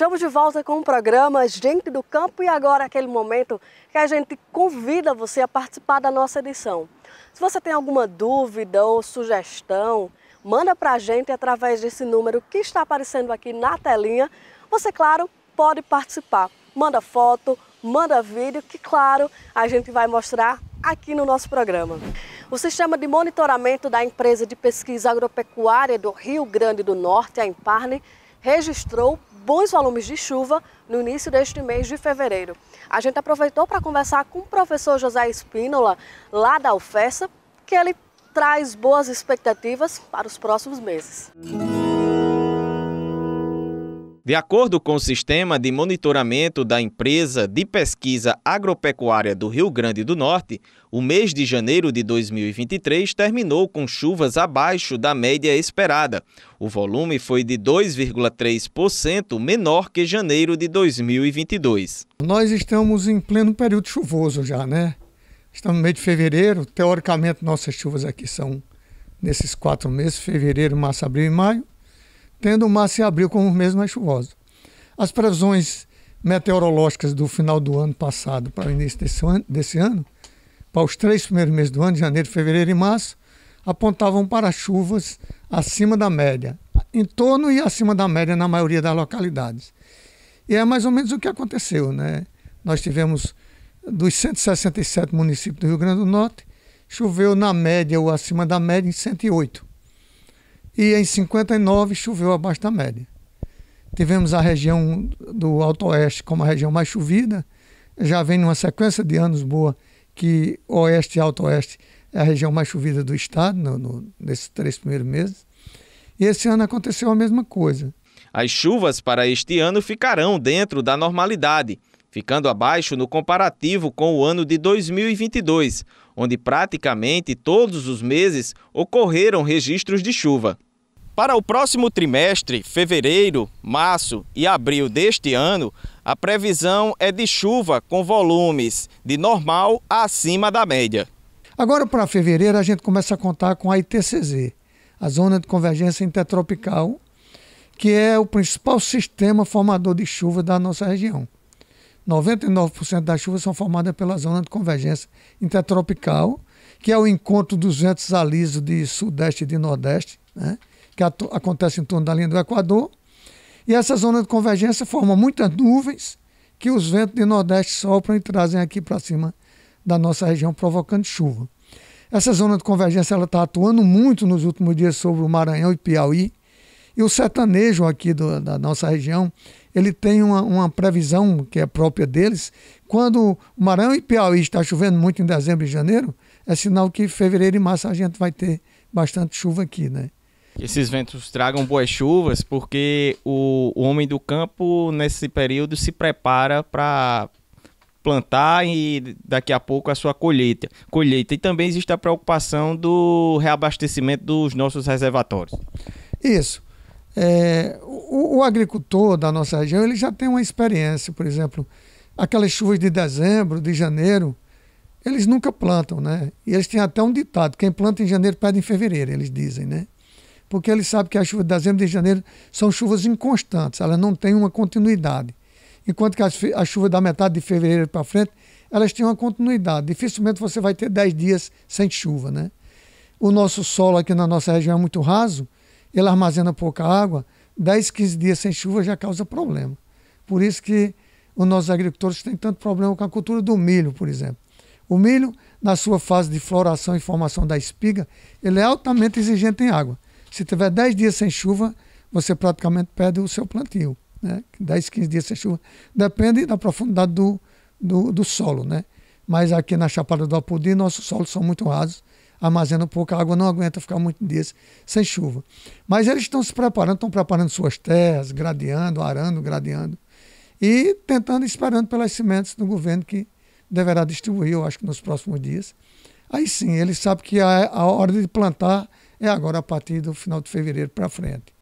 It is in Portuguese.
Estamos de volta com o programa Gente do Campo e agora é aquele momento que a gente convida você a participar da nossa edição. Se você tem alguma dúvida ou sugestão, manda para a gente através desse número que está aparecendo aqui na telinha. Você, claro, pode participar. Manda foto, manda vídeo, que, claro, a gente vai mostrar aqui no nosso programa. O sistema de monitoramento da empresa de pesquisa agropecuária do Rio Grande do Norte, a Imparne, registrou bons volumes de chuva no início deste mês de fevereiro. A gente aproveitou para conversar com o professor José Espínola, lá da UFESA, que ele traz boas expectativas para os próximos meses. Música de acordo com o sistema de monitoramento da empresa de pesquisa agropecuária do Rio Grande do Norte, o mês de janeiro de 2023 terminou com chuvas abaixo da média esperada. O volume foi de 2,3% menor que janeiro de 2022. Nós estamos em pleno período chuvoso já, né? Estamos no mês de fevereiro, teoricamente nossas chuvas aqui são nesses quatro meses, fevereiro, março, abril e maio tendo o março e abril como os meses mais chuvosos. As previsões meteorológicas do final do ano passado para o início desse ano, desse ano, para os três primeiros meses do ano, janeiro, fevereiro e março, apontavam para chuvas acima da média, em torno e acima da média na maioria das localidades. E é mais ou menos o que aconteceu, né? Nós tivemos dos 167 municípios do Rio Grande do Norte, choveu na média ou acima da média em 108 e em 59 choveu abaixo da média. Tivemos a região do Alto Oeste como a região mais chovida, já vem numa sequência de anos boa que Oeste e Alto Oeste é a região mais chovida do estado no, no, nesses três primeiros meses. E esse ano aconteceu a mesma coisa. As chuvas para este ano ficarão dentro da normalidade, ficando abaixo no comparativo com o ano de 2022, onde praticamente todos os meses ocorreram registros de chuva. Para o próximo trimestre, fevereiro, março e abril deste ano, a previsão é de chuva com volumes de normal acima da média. Agora para fevereiro a gente começa a contar com a ITCZ, a Zona de Convergência Intertropical, que é o principal sistema formador de chuva da nossa região. 99% das chuvas são formadas pela Zona de Convergência Intertropical, que é o encontro dos ventos alisos de sudeste e de nordeste, né? que acontece em torno da linha do Equador. E essa zona de convergência forma muitas nuvens que os ventos de nordeste sopram e trazem aqui para cima da nossa região, provocando chuva. Essa zona de convergência está atuando muito nos últimos dias sobre o Maranhão e Piauí. E o sertanejo aqui do, da nossa região, ele tem uma, uma, previsão que é própria deles. Quando o Maranhão e Piauí está chovendo muito em dezembro e janeiro, é sinal que fevereiro e março a gente vai ter bastante chuva aqui, né? que esses ventos tragam boas chuvas, porque o, o homem do campo, nesse período, se prepara para plantar e daqui a pouco a sua colheita. colheita. E também existe a preocupação do reabastecimento dos nossos reservatórios. Isso. É, o, o, agricultor da nossa região ele já tem uma experiência, por exemplo, aquelas chuvas de dezembro, de janeiro, eles nunca plantam, né? E eles têm até um ditado: quem planta em janeiro perde em fevereiro, eles dizem, né? porque ele sabe que as chuvas de dezembro e de janeiro são chuvas inconstantes, elas não têm uma continuidade. Enquanto que as, chuva chuvas da metade de fevereiro para frente, elas têm uma continuidade. Dificilmente você vai ter 10 dias sem chuva, né? O nosso solo aqui na nossa região é muito raso, ele armazena pouca água, 10, 15 dias sem chuva já causa problema. Por isso que os nossos agricultores têm tanto problema com a cultura do milho, por exemplo. O milho, na sua fase de floração e formação da espiga, ele é altamente exigente em água. Se tiver 10 dias sem chuva, você praticamente perde o seu plantio. Né? 10, 15 dias sem chuva. Depende da profundidade do, do, do solo. Né? Mas aqui na Chapada do Apodi, nossos solos são muito rasos, armazenam pouca água, não aguenta ficar muitos dias sem chuva. Mas eles estão se preparando, estão preparando suas terras, gradeando, arando, gradeando. E tentando, esperando pelas sementes do governo que deverá distribuir, eu acho que nos próximos dias. Aí sim, ele sabe que a, é a hora de plantar é agora a partir do final de fevereiro para frente.